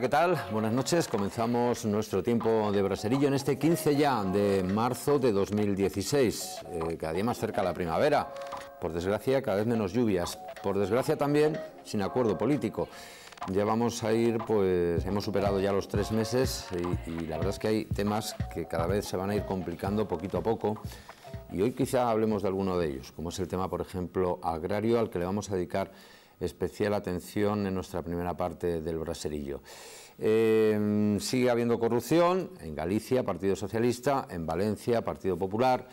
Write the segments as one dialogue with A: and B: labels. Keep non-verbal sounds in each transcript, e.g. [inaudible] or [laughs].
A: ¿qué tal? Buenas noches. Comenzamos nuestro tiempo de braserillo en este 15 ya de marzo de 2016. Eh, cada día más cerca la primavera. Por desgracia, cada vez menos lluvias. Por desgracia también, sin acuerdo político. Ya vamos a ir, pues hemos superado ya los tres meses y, y la verdad es que hay temas que cada vez se van a ir complicando poquito a poco. Y hoy quizá hablemos de alguno de ellos, como es el tema, por ejemplo, agrario, al que le vamos a dedicar especial atención en nuestra primera parte del braserillo. Em, sigue habiendo corrupción en Galicia, Partido Socialista, en Valencia, Partido Popular.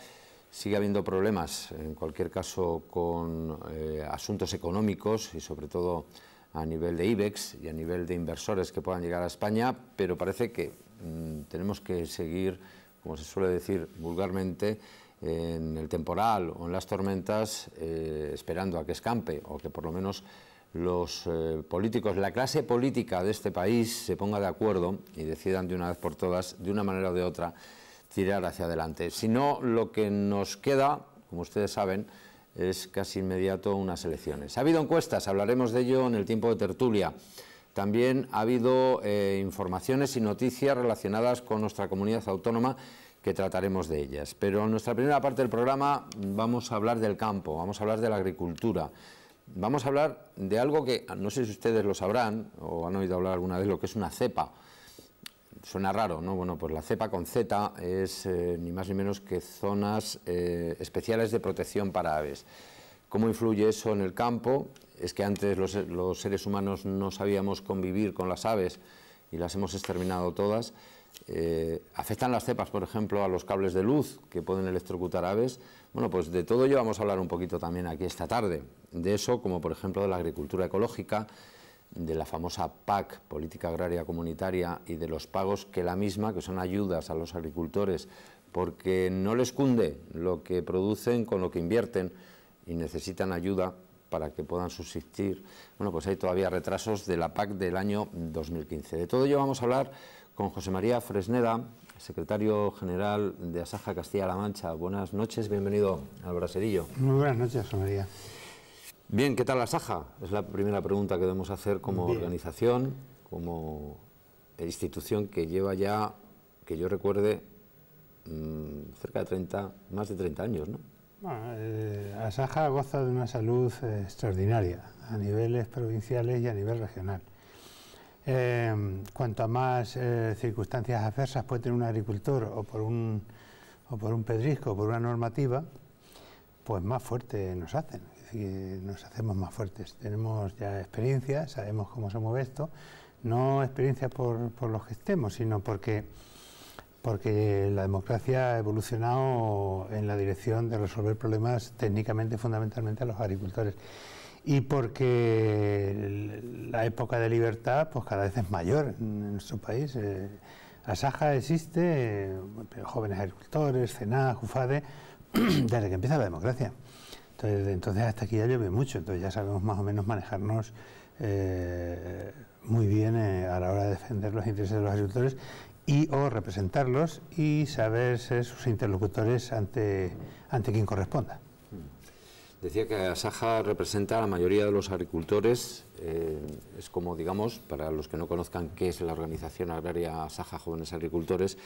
A: Sigue habiendo problemas, en cualquier caso, con eh, asuntos económicos y sobre todo a nivel de IBEX y a nivel de inversores que puedan llegar a España, pero parece que mm, tenemos que seguir, como se suele decir vulgarmente, en el temporal o en las tormentas eh, esperando a que escampe o que por lo menos los eh, políticos, la clase política de este país se ponga de acuerdo y decidan de una vez por todas, de una manera o de otra, tirar hacia adelante. Si no, lo que nos queda, como ustedes saben, es casi inmediato unas elecciones. Ha habido encuestas, hablaremos de ello en el tiempo de tertulia. También ha habido eh, informaciones y noticias relacionadas con nuestra comunidad autónoma que trataremos de ellas. Pero en nuestra primera parte del programa vamos a hablar del campo, vamos a hablar de la agricultura. Vamos a hablar de algo que no sé si ustedes lo sabrán o han oído hablar alguna vez, lo que es una cepa. Suena raro, ¿no? Bueno, pues la cepa con Z es eh, ni más ni menos que zonas eh, especiales de protección para aves. ¿Cómo influye eso en el campo? Es que antes los, los seres humanos no sabíamos convivir con las aves y las hemos exterminado todas. Eh, afectan las cepas, por ejemplo, a los cables de luz que pueden electrocutar aves. Bueno, pues de todo ello vamos a hablar un poquito también aquí esta tarde. De eso, como por ejemplo de la agricultura ecológica, de la famosa PAC, Política Agraria Comunitaria, y de los pagos que la misma, que son ayudas a los agricultores, porque no les cunde lo que producen con lo que invierten y necesitan ayuda para que puedan subsistir. Bueno, pues hay todavía retrasos de la PAC del año 2015. De todo ello vamos a hablar con José María Fresneda, secretario general de Asaja Castilla-La Mancha. Buenas noches, bienvenido al Braserillo.
B: Muy buenas noches, José María.
A: Bien, ¿qué tal Asaja? Es la primera pregunta que debemos hacer como organización, como institución que lleva ya, que yo recuerde, mm, cerca de 30, más de 30 años, ¿no?
B: Bueno, eh, Asaja goza de una salud eh, extraordinaria a niveles provinciales y a nivel regional. Em, cuanto a más eh, circunstancias adversas puede tener un agricultor o por un, o por un pedrisco o por una normativa, pues más fuerte nos hacen, es nos hacemos más fuertes. Tenemos ya experiencia, sabemos cómo se mueve esto, no experiencia por, por los que estemos, sino porque, porque la democracia ha evolucionado en la dirección de resolver problemas técnicamente, fundamentalmente a los agricultores y porque la época de libertad pues cada vez es mayor en nuestro país. Eh, Saja existe, eh, jóvenes agricultores, CENA, JUFADE, [clears throat] desde que empieza la democracia. Entonces, entonces hasta aquí ya llueve mucho, entonces ya sabemos más o menos manejarnos eh, muy bien eh, a la hora de defender los intereses de los agricultores y o representarlos y saber ser sus interlocutores ante, ante quien corresponda.
A: Decía que Asaja representa a la mayoría de los agricultores, eh, es como, digamos, para los que no conozcan qué es la organización agraria Asaja Jóvenes Agricultores,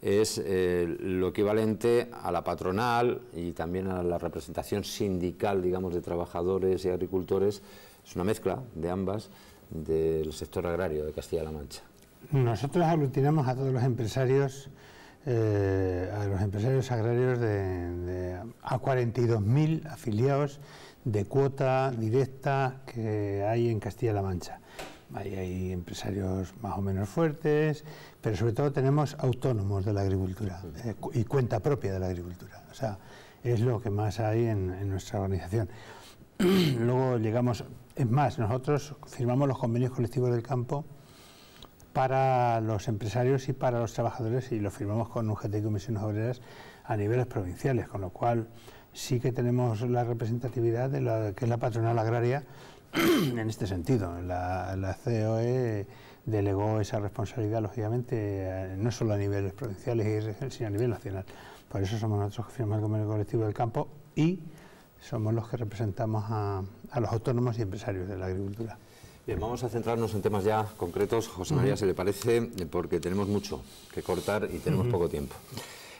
A: es eh, lo equivalente a la patronal y también a la representación sindical, digamos, de trabajadores y agricultores, es una mezcla de ambas del sector agrario de Castilla-La Mancha.
B: Nosotros aglutinamos a todos los empresarios eh, a los empresarios agrarios de, a 42.000 afiliados de cuota directa que hay en Castilla-La Mancha. hay empresarios más o menos fuertes, pero sobre todo tenemos autónomos de la agricultura eh, y cuenta propia de la agricultura. O sea, es lo que más hay en nuestra organización. [clears throat] Luego llegamos, es más, nosotros firmamos los convenios colectivos del campo para los empresarios y para los trabajadores y lo firmamos con UGT y Comisiones Obreras a niveles provinciales, con lo cual sí que tenemos la representatividad de lo que es la patronal agraria [clears throat] en este sentido. La, COE delegó esa responsabilidad, lógicamente, eh, no solo a niveles provinciales, sino a nivel nacional. Por eso somos nosotros que firmamos el convenio colectivo del campo y somos los que representamos a los autónomos y empresarios de la agricultura.
A: Bien, vamos a centrarnos en temas ya concretos, José María, se le parece, porque tenemos mucho que cortar y tenemos poco tiempo.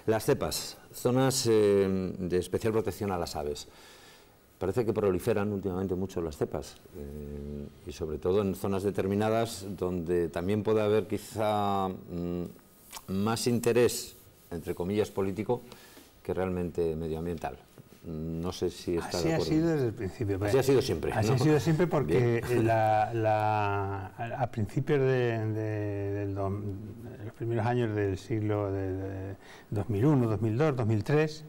A: Las cepas, zonas eh, de especial protección a las aves. Parece que proliferan últimamente mucho las cepas eh, y sobre todo en zonas determinadas donde también puede haber quizá mm, más interés, entre comillas, político que realmente medioambiental. No sé si está Así ha sido
B: desde el principio. Así ha sido siempre. Así ha sido siempre [laughs] porque a principios de, los primeros años del siglo de, 2001, 2002, 2003,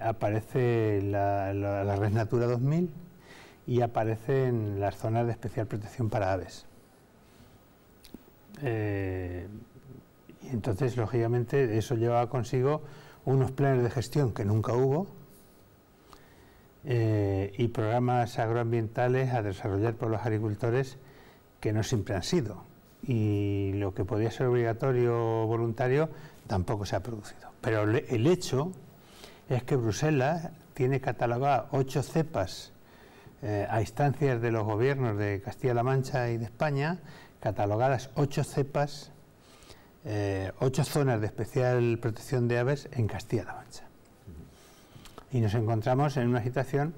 B: aparece la, red Natura 2000 y aparecen las zonas de especial protección para aves. Eh, y entonces, lógicamente, eso lleva consigo unos planes de gestión que nunca hubo eh, y programas agroambientales a desarrollar por los agricultores que no siempre han sido. Y lo que podía ser obligatorio o voluntario tampoco se ha producido. Pero el hecho es que Bruselas tiene catalogadas ocho cepas eh, a instancias de los gobiernos de Castilla-La Mancha y de España, catalogadas ocho cepas eh, ocho zonas de especial protección de aves en Castilla-La Mancha. Y nos encontramos en una situación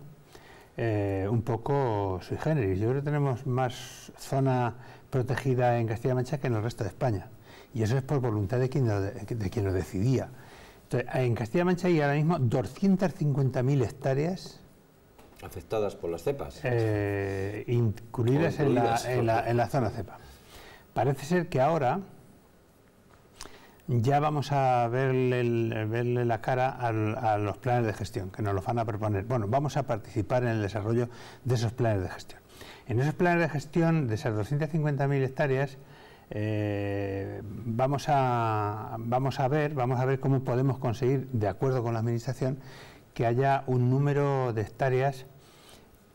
B: eh, un poco sui generis. Yo creo que tenemos más zona protegida en Castilla-La Mancha que en el resto de España. Y eso es por voluntad de quien lo, de, quien lo decidía. en Castilla-La Mancha hay ahora mismo 250.000 hectáreas
A: afectadas por las cepas.
B: Eh, incluidas, en la zona cepa. Parece ser que ahora ya vamos a verle, verle la cara a los planes de gestión que nos los van a proponer. Bueno, vamos a participar en el desarrollo de esos planes de gestión. En esos planes de gestión de esas 250.000 hectáreas, eh, vamos, a, vamos, a ver, vamos a ver cómo podemos conseguir, de acuerdo con la Administración, que haya un número de hectáreas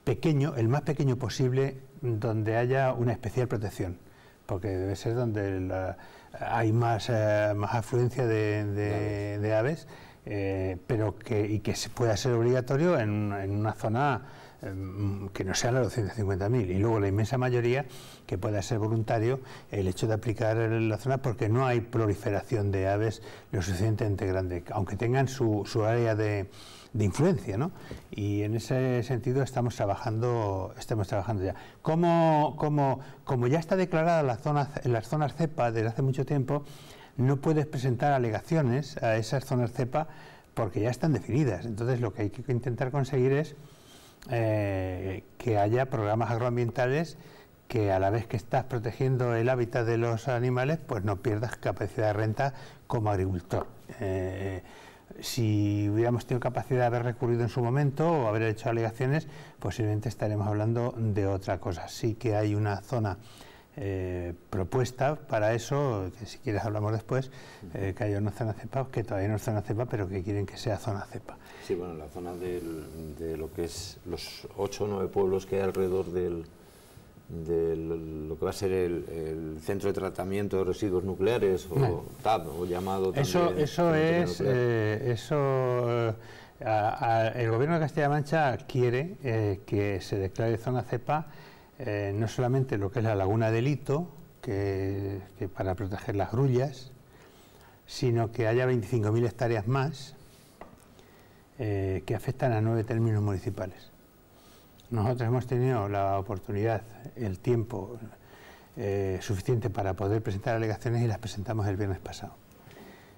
B: pequeño, el más pequeño posible, donde haya una especial protección, porque debe ser donde la hay eh, más, afluencia de, aves, eh, pero que, y que se pueda ser obligatorio en una zona Em, que no sean los 250.000... y luego la inmensa mayoría que pueda ser voluntario el hecho de aplicar la zona porque no hay proliferación de aves lo suficientemente grande, aunque tengan su, su área de, de influencia, ¿no? Y en ese sentido estamos trabajando, estamos trabajando ya. Como, como, ya está declarada la zona, las zonas cepa desde hace mucho tiempo, no puedes presentar alegaciones a esas zonas cepa porque ya están definidas. Entonces lo que hay que intentar conseguir es eh, que haya programas agroambientales que a la vez que estás protegiendo el hábitat de los animales, pues no pierdas capacidad de renta como agricultor. Eh, si hubiéramos tenido capacidad de haber recurrido en su momento o haber hecho alegaciones, posiblemente estaremos hablando de otra cosa. Sí que hay una zona eh, propuesta para eso, que si quieres hablamos después, eh, que hay una zona cepa, que todavía no es zona cepa, pero que quieren que sea zona cepa.
A: Sí, bueno, la zona de lo que es los ocho o 9 pueblos que hay alrededor del, de lo que va a ser el, centro de tratamiento de residuos nucleares o o llamado eso eso es
B: eh, eso el gobierno de Castilla-Mancha la quiere que se declare zona cepa eh, no solamente lo que es la laguna del Hito, que, para proteger las grullas, sino que haya 25.000 hectáreas más eh, que afectan a nueve términos municipales. Nosotros hemos tenido la oportunidad, el tiempo eh, suficiente para poder presentar alegaciones y las presentamos el viernes pasado.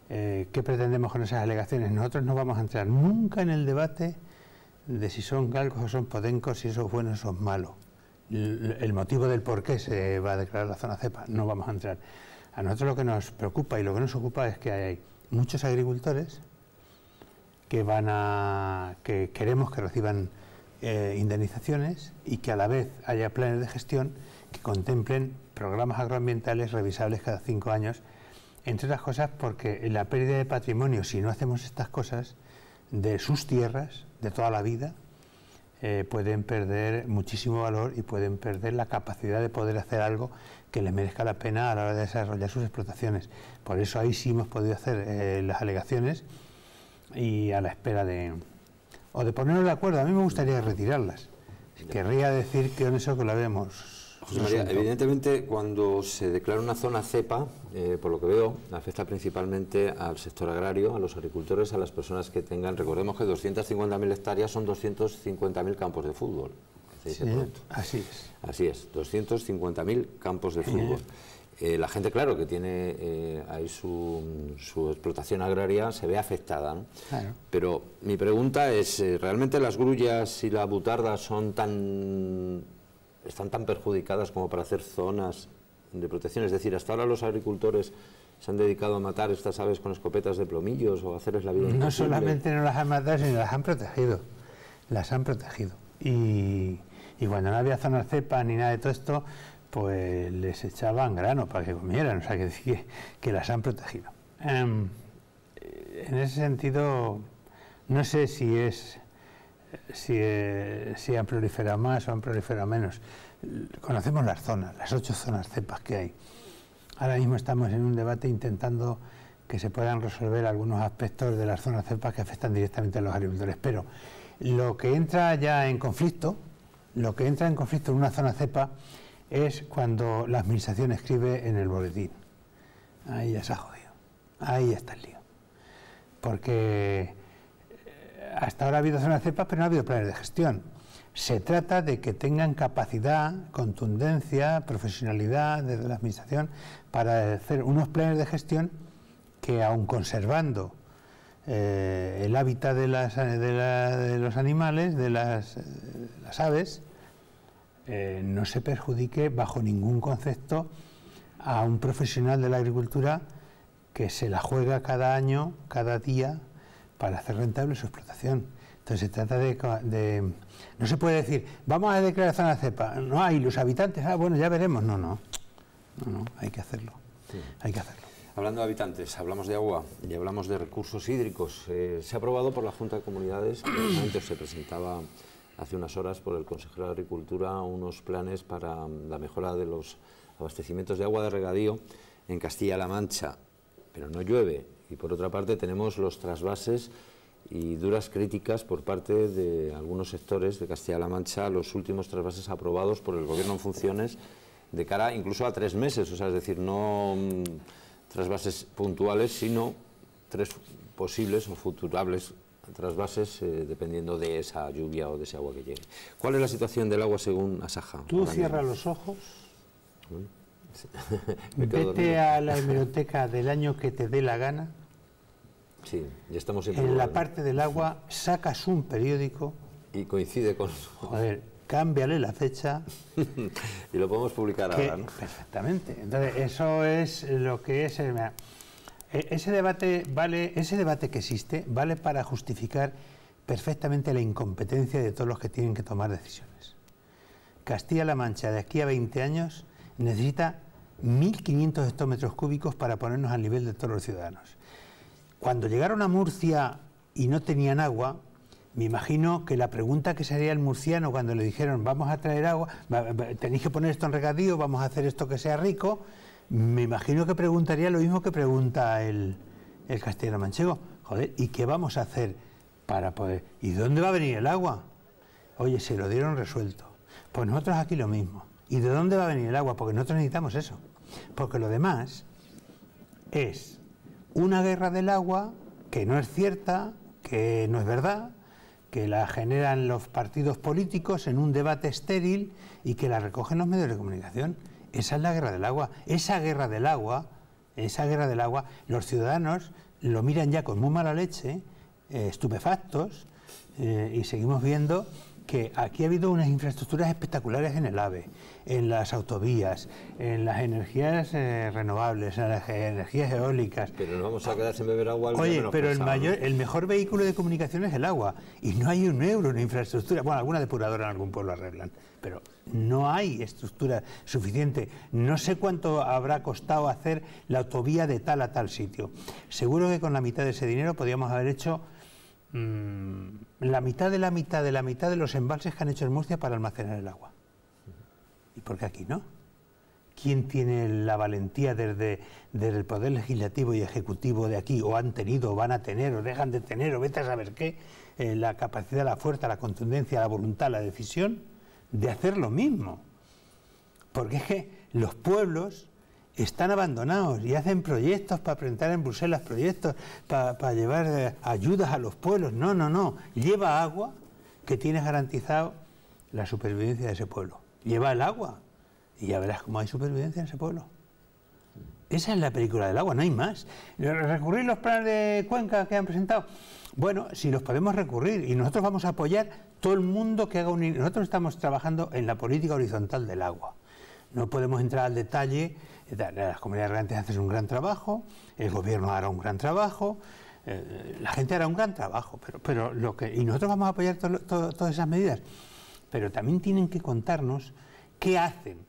B: ¿Qué pretendemos con esas alegaciones? Nosotros no vamos a entrar nunca en el debate de si son galgos o son podencos, si eso es bueno o son es malo el motivo del por qué se va a declarar la zona cepa, no vamos a entrar. A nosotros lo que nos preocupa y lo que nos ocupa es que hay muchos agricultores que van a que queremos que reciban eh, indemnizaciones y que a la vez haya planes de gestión que contemplen programas agroambientales revisables cada cinco años, entre otras cosas porque la pérdida de patrimonio si no hacemos estas cosas de sus tierras de toda la vida eh, pueden perder muchísimo valor y pueden perder la capacidad de poder hacer algo que les merezca la pena a la hora de desarrollar sus explotaciones. Por eso ahí sí hemos podido hacer eh, las alegaciones y a la espera de... o de ponernos de acuerdo. A mí me gustaría retirarlas. Querría decir que en eso que lo habíamos
A: José María, evidentemente cuando se declara una zona cepa, eh, por lo que veo, afecta principalmente al sector agrario, a los agricultores, a las personas que tengan, recordemos que 250.000 hectáreas son 250.000 campos de fútbol. así es. Así es, 250.000 campos de fútbol. Eh, la gente, claro, que tiene eh, ahí su, explotación agraria, se ve afectada. Pero mi pregunta es, ¿realmente las grullas y la butarda son tan están tan perjudicadas como para hacer zonas de protección. Es decir, hasta ahora los agricultores se han dedicado a matar estas aves con escopetas de plomillos o hacerles la vida. No solamente
B: no las han matado, sino las han protegido. Las han protegido. Y, y cuando no había zona cepa ni nada de todo esto, pues les echaban grano para que comieran. O sea, que, que, que las han protegido. Em, en ese sentido, no sé si es eh, si, han proliferado más o han proliferado menos. Conocemos las zonas, las ocho zonas cepas que hay. Ahora mismo estamos en un debate intentando que se puedan resolver algunos aspectos de las zonas cepas que afectan directamente a los agricultores. Pero lo que entra ya en conflicto, lo que entra en conflicto en una zona cepa es cuando la administración escribe en el boletín. Ahí ya se ha jodido. Ahí ya está el lío. Porque hasta ahora ha habido zonas de pero no ha habido planes de gestión. Se trata de que tengan capacidad, contundencia, profesionalidad desde la Administración para hacer unos planes de gestión que, aun conservando eh, el hábitat de, los animales, de las, eh, aves, eh, no se perjudique bajo ningún concepto a un profesional de la agricultura que se la juega cada año, cada día, para hacer rentable su explotación. Entonces se trata de, No se puede decir, vamos a declarar zona cepa. No hay los habitantes, ah, bueno, ya veremos. No, no. No, no, hay que hacerlo. Hay que hacerlo.
A: Hablando de habitantes, hablamos de agua y hablamos de recursos hídricos. Eh, se ha aprobado por la Junta de Comunidades, antes se presentaba hace unas horas por el consejero de Agricultura unos planes para la mejora de los abastecimientos de agua de regadío en Castilla-La Mancha, pero no llueve y por otra parte tenemos los trasvases y duras críticas por parte de algunos sectores de Castilla-La Mancha, los últimos trasvases aprobados por el Gobierno en funciones de cara incluso a tres meses, o sea, es decir, no mm, trasvases puntuales, sino tres posibles o futurables trasvases eh, dependiendo de esa lluvia o de ese agua que llegue. ¿Cuál es la situación del agua según Asaja? Tú cierras los ojos, ¿Mm? [laughs] Vete a la
B: hemeroteca del año que te dé la gana
A: en la parte del agua
B: sacas un periódico. Y
A: coincide con.
B: ver, cámbiale la fecha.
A: [laughs] y lo podemos publicar ahora, ¿no? Perfectamente.
B: Entonces, eso es lo que es. Eh, e-, ese debate vale, ese debate que existe vale para justificar perfectamente la incompetencia de todos los que tienen que tomar decisiones. Castilla-La Mancha de aquí a 20 años necesita 1.500 hectómetros cúbicos para ponernos al nivel de todos los ciudadanos. Cuando llegaron a Murcia y no tenían agua, me imagino que la pregunta que se haría el murciano cuando le dijeron vamos a traer agua, tenéis que poner esto en regadío, vamos a hacer esto que sea rico, me imagino que preguntaría lo mismo que pregunta el, castellano manchego. Joder, ¿y qué vamos a hacer para poder? ¿Y dónde va a venir el agua? Oye, se lo dieron resuelto. Pues nosotros aquí lo mismo. ¿Y de dónde va a venir el agua? Porque nosotros necesitamos eso. Porque lo demás es una guerra del agua que no es cierta, que no es verdad, que la generan los partidos políticos en un debate estéril y que la recogen los medios de comunicación. Esa es la guerra del agua. Esa guerra del agua, esa guerra del agua, los ciudadanos lo miran ya con muy mala leche, eh, estupefactos, eh, y seguimos viendo que aquí ha habido unas infraestructuras espectaculares en el AVE, en las autovías, en las energías eh, renovables, en las energías eólicas. Pero
A: no vamos a quedarse sin beber agua. Oye, pero el,
B: el mejor vehículo de comunicación es el agua. Y no hay un euro en infraestructura. Bueno, alguna depuradora en algún pueblo arreglan, pero no hay estructura suficiente. No sé cuánto habrá costado hacer la autovía de tal a tal sitio. Seguro que con la mitad de ese dinero podríamos haber hecho Mm. la mitad de la mitad de la mitad de los embalses que han hecho en Murcia para almacenar el agua. ¿Y por qué aquí no? ¿Quién tiene la valentía desde, el Poder Legislativo y Ejecutivo de aquí, o han tenido, o van a tener, o dejan de tener, o vete a saber qué, eh, la capacidad, la fuerza, la contundencia, la voluntad, la decisión de hacer lo mismo? Porque es que los pueblos están abandonados y hacen proyectos para presentar en Bruselas, proyectos para, llevar eh, ayudas a los pueblos. No, no, no. Lleva agua que tiene garantizado la supervivencia de ese pueblo. Lleva el agua y ya verás cómo hay supervivencia en ese pueblo. Esa es la película del agua, no hay más. ¿Recurrir los planes de cuenca que han presentado? Bueno, si los podemos recurrir y nosotros vamos a apoyar todo el mundo que haga un... Nosotros estamos trabajando en la política horizontal del agua. No podemos entrar al detalle las comunidades regantes hacen un gran trabajo, el gobierno hará un gran trabajo, eh, la gente hará un gran trabajo, pero, y nosotros vamos a apoyar todas esas medidas, pero también tienen que contarnos qué hacen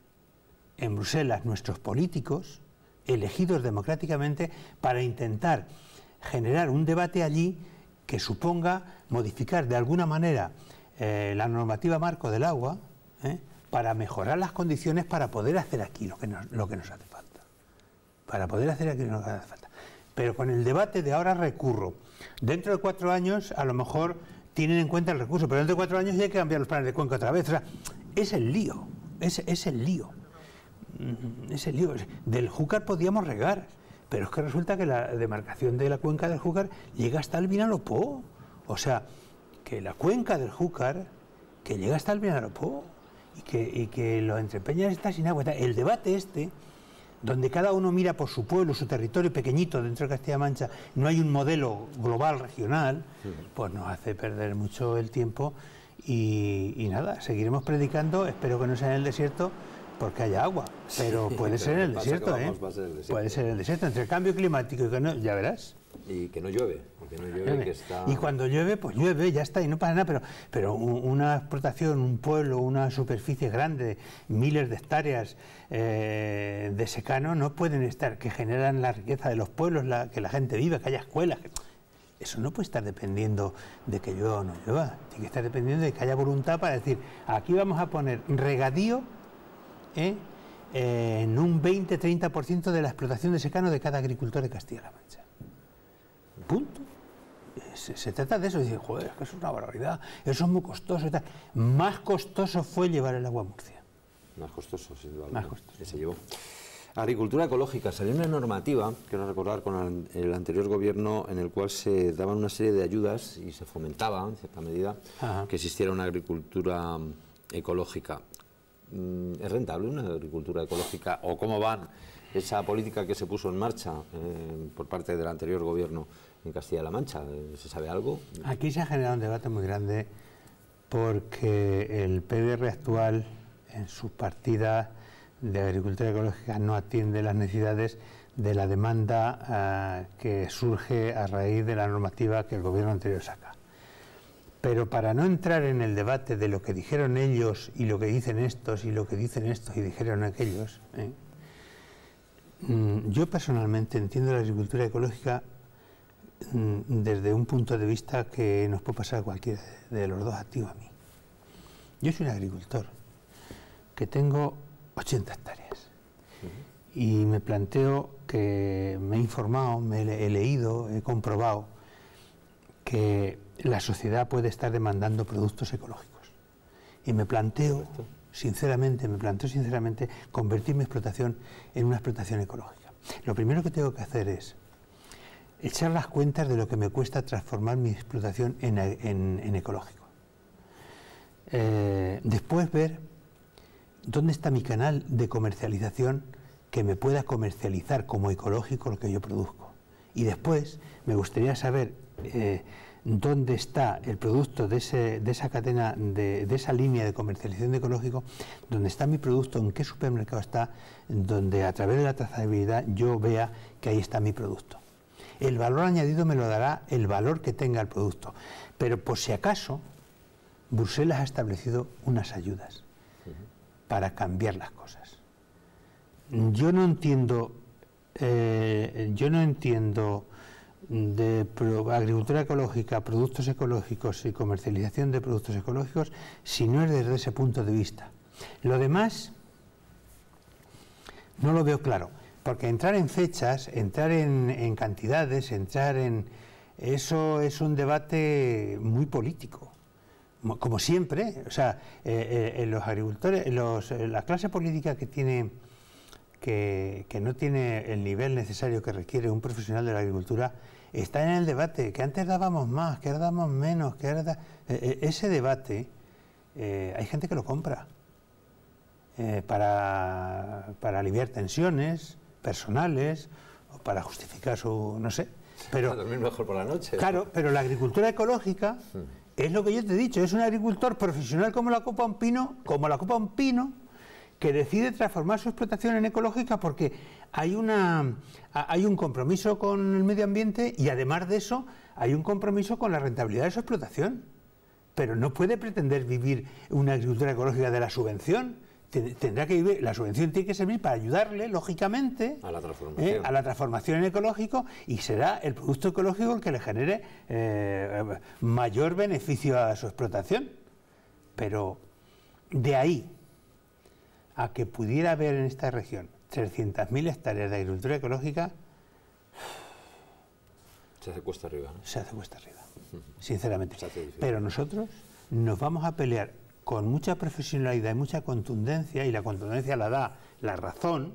B: en Bruselas nuestros políticos, elegidos democráticamente, para intentar generar un debate allí que suponga modificar de alguna manera eh, la normativa marco del agua, eh, para mejorar las condiciones para poder hacer aquí lo que nos, lo que nos hace para poder hacer aquello que hace falta. Pero con el debate de ahora recurro. Dentro de cuatro años, a lo mejor tienen en cuenta el recurso, pero dentro de cuatro años ya hay que cambiar los planes de cuenca otra vez. O sea, es el lío, es, el lío. Mm, es el lío. Del Júcar podíamos regar, pero es que resulta que la demarcación de la cuenca del Júcar llega hasta el Vinalopó. O sea, que la cuenca del Júcar, que llega hasta el Vinalopó, y que, y que lo entrepeñas está sin agua. El debate este donde cada uno mira por su pueblo, su territorio pequeñito dentro de castilla Mancha, no hay un modelo global, regional, pues nos hace perder mucho el tiempo y, nada, seguiremos predicando, espero que no sea en el desierto, porque haya agua, pero puede ser en el desierto, ¿eh? Puede ser en el desierto, entre el cambio climático y que no, ya verás. Y que no llueve, porque no llueve, Que está... Y cuando llueve, pues llueve, ya está, y no pasa nada, pero, pero una explotación, un pueblo, una superficie grande, miles de hectáreas eh, de secano, no pueden estar, que generan la riqueza de los pueblos, que la gente viva, que haya escuelas. Eso no puede estar dependiendo de que llueva o no llueva, tiene que estar dependiendo de que haya voluntad para decir, aquí vamos a poner regadío, ¿eh? Eh, en un 20-30% de la explotación de secano de cada agricultor de Castilla-La Mancha. Punto. Se, se, trata de eso, dice, joder, que es una barbaridad, eso es muy costoso Más costoso fue llevar el agua a Murcia.
A: Más costoso, sin duda. Más costoso. Que se llevó. Agricultura ecológica. Salió una normativa, quiero recordar, con el anterior gobierno en el cual se daban una serie de ayudas y se fomentaba, en cierta medida, que existiera una agricultura mm, ecológica. Mm, ¿Es rentable una agricultura ecológica o cómo va esa política que se puso en marcha eh, por parte del anterior gobierno en Castilla-La Mancha. Eh, ¿Se sabe algo?
B: Aquí se ha generado un debate muy grande porque el PDR actual en sus partidas de agricultura ecológica no atiende las necesidades de la demanda ah, que surge a raíz de la normativa que el gobierno anterior saca. Pero para no entrar en el debate de lo que dijeron ellos y lo que dicen estos y lo que dicen estos y dijeron aquellos, ¿eh? mm, yo personalmente entiendo la agricultura ecológica Mm, desde un punto de vista que nos puede pasar a cualquiera de los dos, activo a mí. Yo soy un agricultor que tengo 80 hectáreas y me planteo que me he informado, me he leído, he comprobado que la sociedad puede estar demandando productos ecológicos. Y me planteo, sinceramente, me planteo sinceramente convertir mi explotación en una explotación ecológica. Lo primero que tengo que hacer es echar las cuentas de lo que me cuesta transformar mi explotación en, ecológico. Eh, después ver dónde está mi canal de comercialización que me pueda comercializar como ecológico lo que yo produzco. Y después me gustaría saber eh, dónde está el producto de, esa cadena, de, de, esa línea de comercialización de ecológico, dónde está mi producto, en qué supermercado está, donde a través de la trazabilidad yo vea que ahí está mi producto. El valor añadido me lo dará el valor que tenga el producto. Pero por si acaso, Bruselas ha establecido unas ayudas para cambiar las cosas. Yo no entiendo, eh, yo no entiendo de agricultura ecológica, productos ecológicos y comercialización de productos ecológicos si no es desde ese punto de vista. Lo demás no lo veo claro. Porque entrar en fechas, entrar en, cantidades, entrar en... Eso es un debate muy político como siempre, o sea, eh, eh, los agricultores, los, la clase política que tiene que, no tiene el nivel necesario que requiere un profesional de la agricultura está en el debate que antes dábamos más, que ahora dábamos menos, que ahora eh, ese debate hay gente que lo compra para, para aliviar tensiones, personales o para justificar su, no sé.
A: Pero, dormir mejor por la noche. Claro,
B: pero la agricultura ecológica mm. es lo que yo te he dicho, es un agricultor profesional como la copa un pino, como la copa un pino, que decide transformar su explotación en ecológica porque hay, una, hay un compromiso con el medio ambiente y además de eso hay un compromiso con la rentabilidad de su explotación. Pero no puede pretender vivir una agricultura ecológica de la subvención tendrá que la subvención tiene que servir para ayudarle, lógicamente, a la transformación, en ¿eh? ecológico y será el producto ecológico el que le genere eh, mayor beneficio a su explotación. Pero de ahí a que pudiera haber en esta región 300.000 hectáreas de agricultura ecológica,
A: se hace cuesta arriba.
B: Se hace cuesta arriba, sinceramente. Pero nosotros nos vamos a pelear con mucha profesionalidad y mucha contundencia, y la contundencia la da la razón,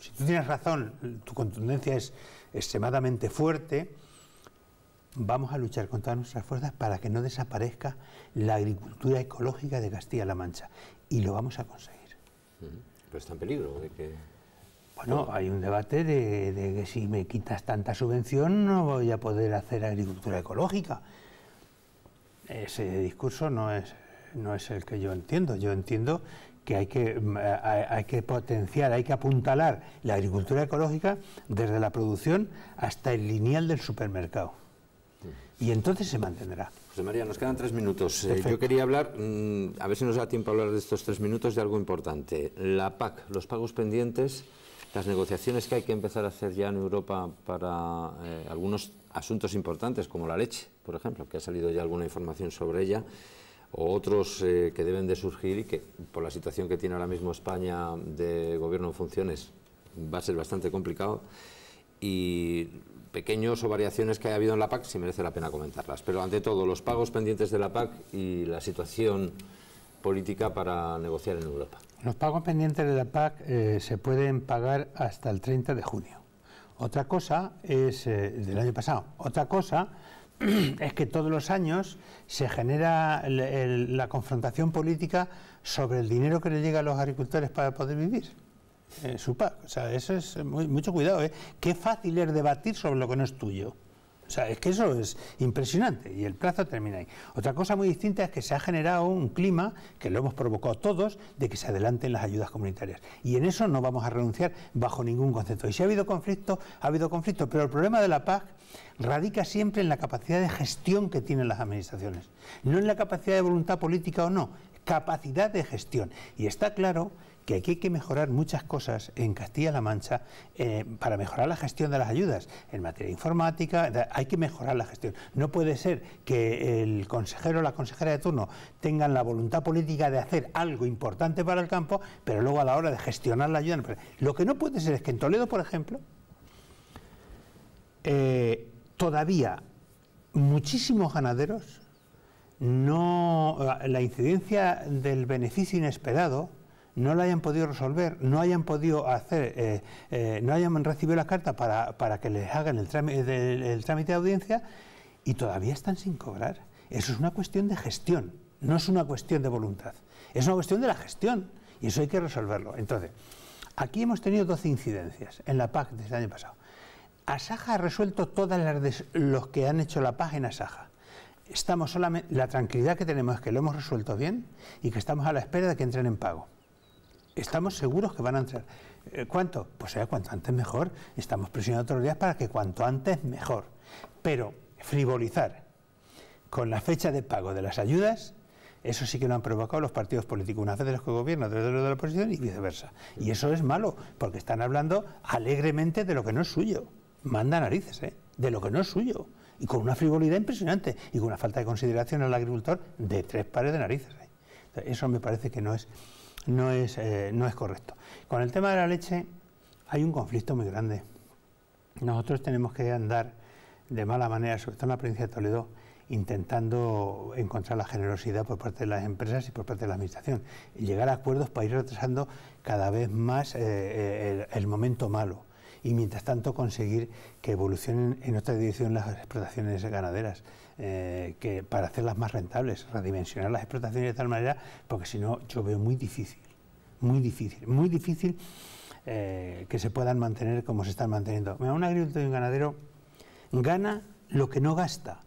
B: si tú tienes razón, tu contundencia es extremadamente fuerte, vamos a luchar con todas nuestras fuerzas para que no desaparezca la agricultura ecológica de Castilla-La Mancha, y lo vamos a conseguir.
A: Pero está en peligro de que...
B: Bueno, hay un debate de, de que si me quitas tanta subvención no voy a poder hacer agricultura ecológica. Ese discurso no es no es el que yo entiendo. Yo entiendo que hay que, mm, hay, que potenciar, hay que apuntalar la agricultura ecológica desde la producción hasta el lineal del supermercado. Y entonces se mantendrá.
A: José María, nos quedan tres minutos. Eh, yo quería hablar, mm, a ver si nos da tiempo a hablar de estos tres minutos, de algo importante. La PAC, los pagos pendientes, las negociaciones que hay que empezar a hacer ya en Europa para eh, algunos asuntos importantes, como la leche, por ejemplo, que ha salido ya alguna información sobre ella o otros eh, que deben de surgir y que por la situación que tiene ahora mismo España de gobierno en funciones va a ser bastante complicado y pequeños o variaciones que haya habido en la PAC ...si merece la pena comentarlas. Pero ante todo, los pagos pendientes de la PAC y la situación política para negociar en Europa.
B: Los pagos pendientes de la PAC eh, se pueden pagar hasta el 30 de junio. Otra cosa es eh, del año pasado. Otra cosa [clears throat] es que todos los años se genera la confrontación política sobre el dinero que le llega a los agricultores para poder vivir. Eh, o sea, eso es mucho cuidado, ¿eh? Qué fácil es debatir sobre lo que no es tuyo. O sea, es que eso es impresionante y el plazo termina ahí. Otra cosa muy distinta es que se ha generado un clima, que lo hemos provocado todos, de que se adelanten las ayudas comunitarias. Y en eso no vamos a renunciar bajo ningún concepto. Y si ha habido conflicto, ha habido conflicto. Pero el problema de la PAC radica siempre en la capacidad de gestión que tienen las administraciones. No en la capacidad de voluntad política o no, capacidad de gestión. Y está claro que aquí hay que mejorar muchas cosas en Castilla-La Mancha eh, para mejorar la gestión de las ayudas en materia informática, hay que mejorar la gestión. No puede ser que el consejero o la consejera de turno tengan la voluntad política de hacer algo importante para el campo, pero luego a la hora de gestionar la ayuda... Lo que no puede ser es que en Toledo, por ejemplo, eh, todavía muchísimos ganaderos no, eh, la incidencia del beneficio inesperado no la hayan podido resolver, no hayan podido hacer, eh, eh, no hayan recibido la carta para, que les hagan el trámite, de audiencia y todavía están sin cobrar. Eso es una cuestión de gestión, no es una cuestión de voluntad, es una cuestión de la gestión y eso hay que resolverlo. Entonces, aquí hemos tenido 12 incidencias en la PAC desde el año pasado. Asaja ha resuelto todas las los que han hecho la PAC en Asaja estamos solamente, la tranquilidad que tenemos es que lo hemos resuelto bien y que estamos a la espera de que entren en pago. Estamos seguros que van a entrar. Eh, ¿Cuánto? Pues sea eh, cuanto antes mejor. Estamos presionando días para que cuanto antes mejor. Pero frivolizar con la fecha de pago de las ayudas, eso sí que lo han provocado los partidos políticos, una vez de los que gobiernan, vez de los de la oposición y viceversa. Y eso es malo, porque están hablando alegremente de lo que no es suyo. Manda narices, ¿eh? De lo que no es suyo y con una frivolidad impresionante y con una falta de consideración al agricultor de tres pares de narices. eso me parece que no es, no, es, eh, no es correcto. Con el tema de la leche hay un conflicto muy grande. Nosotros tenemos que andar de mala manera, sobre todo en la provincia de Toledo, intentando encontrar la generosidad por parte de las empresas y por parte de la administración y llegar a acuerdos para ir retrasando cada vez más eh, eh, el momento malo y mientras tanto conseguir que evolucionen en otra dirección las explotaciones ganaderas, eh, que para hacerlas más rentables, redimensionar las explotaciones de tal manera, porque si no yo veo muy difícil, muy difícil, muy difícil eh, que se puedan mantener como se están manteniendo. un agricultor y un ganadero gana lo que no gasta,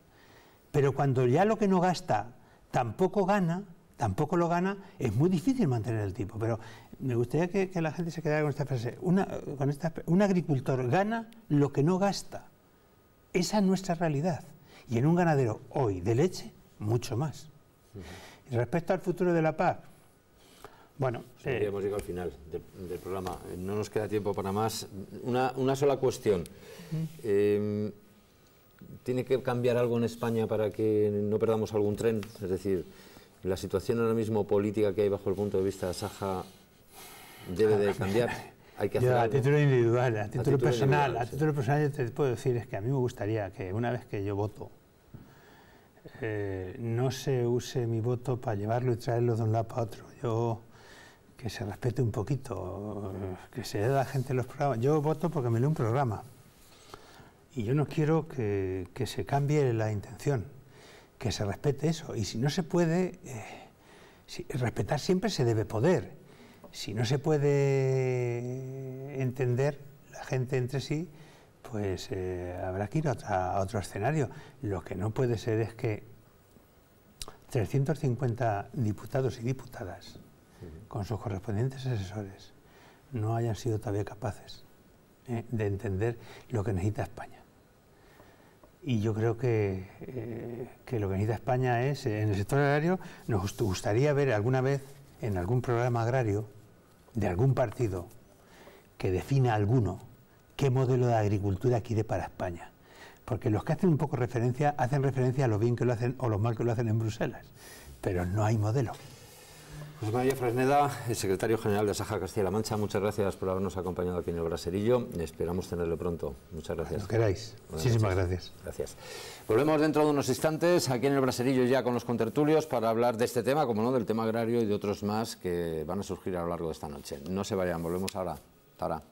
B: pero cuando ya lo que no gasta tampoco gana, tampoco lo gana, es muy difícil mantener el tipo. Pero me gustaría que, la gente se quedara con esta frase. un agricultor gana lo que no gasta. Esa es nuestra realidad. Y en un ganadero hoy de leche, mucho más. respecto al futuro de la PAC, bueno,
A: Ya hemos llegado al final del, programa. No nos queda tiempo para más. Una, sola cuestión. Em, ¿Tiene que cambiar algo en España para que no perdamos algún tren? Es decir, la situación ahora mismo política que hay bajo el punto de vista de Saja debe de cambiar. Hay que hacer a título individual, a título, personal, a título
B: personal te puedo decir es que a mí me gustaría que una vez que yo voto, eh, no se use mi voto para llevarlo y traerlo de un lado a otro. Yo que se respete un poquito, que se dé a la gente los programas. Yo voto porque me leo un programa y yo no quiero que, que se cambie la intención que se respete eso. Y si no se puede, eh, respetar siempre se debe poder. Si no se puede entender la gente entre sí, pues eh, habrá que ir a, otro escenario. Lo que no puede ser es que 350 diputados y diputadas, con sus correspondientes asesores, no hayan sido todavía capaces eh, de entender lo que necesita España y yo creo eh, que, lo que necesita España es, eh, en el sector agrario, nos gustaría ver alguna vez en algún programa agrario de algún partido que defina alguno qué modelo de agricultura quiere para España. Porque los que hacen un poco referencia, hacen referencia a lo bien que lo hacen o lo mal que lo hacen en Bruselas, pero no hay modelo.
A: José María Fresneda, el secretario general de Saja Castilla-La Mancha, muchas gracias por habernos acompañado aquí en el Braserillo. Esperamos tenerlo pronto. Muchas gracias. Cuando queráis. Muchísimas gracias. Gracias. Volvemos dentro de unos instantes aquí en el Braserillo ya con los contertulios para hablar de este tema, como no, del tema agrario y de otros más que van a surgir a lo largo de esta noche. No se vayan, volvemos ahora. ahora.